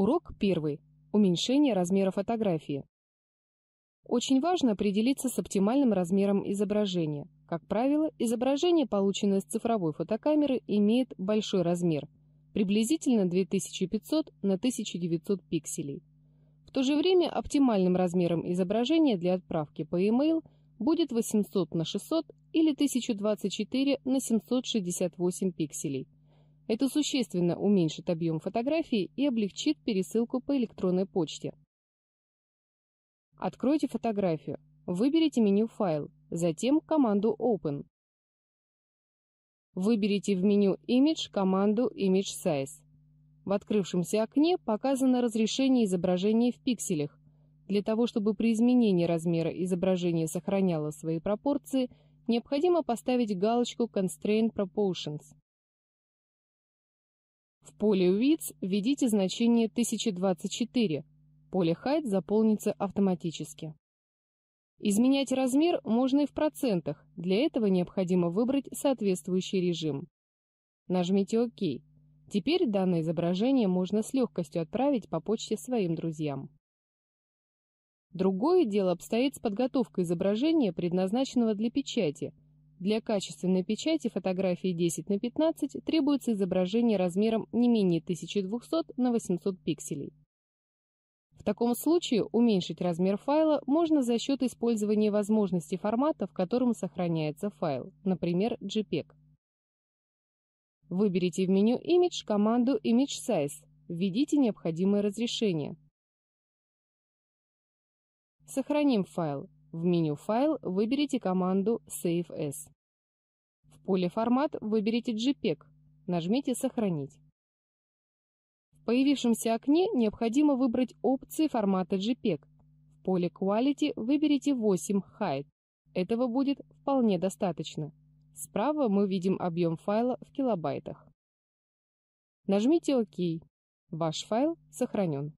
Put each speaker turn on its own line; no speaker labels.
Урок первый. Уменьшение размера фотографии. Очень важно определиться с оптимальным размером изображения. Как правило, изображение, полученное с цифровой фотокамеры, имеет большой размер – приблизительно 2500 на 1900 пикселей. В то же время оптимальным размером изображения для отправки по e-mail будет 800 на 600 или 1024 на 768 пикселей – это существенно уменьшит объем фотографии и облегчит пересылку по электронной почте. Откройте фотографию. Выберите меню «Файл», затем команду «Open». Выберите в меню «Image» команду «Image Size». В открывшемся окне показано разрешение изображения в пикселях. Для того, чтобы при изменении размера изображение сохраняло свои пропорции, необходимо поставить галочку Constraint Proportions поле WIDS введите значение 1024. Поле Height заполнится автоматически. Изменять размер можно и в процентах. Для этого необходимо выбрать соответствующий режим. Нажмите ОК. Теперь данное изображение можно с легкостью отправить по почте своим друзьям. Другое дело обстоит с подготовкой изображения, предназначенного для печати – для качественной печати фотографии 10 на 15 требуется изображение размером не менее 1200 на 800 пикселей. В таком случае уменьшить размер файла можно за счет использования возможности формата, в котором сохраняется файл, например, JPEG. Выберите в меню Image команду Image Size, введите необходимое разрешение. Сохраним файл в меню «Файл» выберите команду «Save as». В поле «Формат» выберите JPEG, нажмите «Сохранить». В появившемся окне необходимо выбрать опции формата JPEG. В поле «Quality» выберите 8 «Hide». Этого будет вполне достаточно. Справа мы видим объем файла в килобайтах. Нажмите «Ок». Ваш файл сохранен.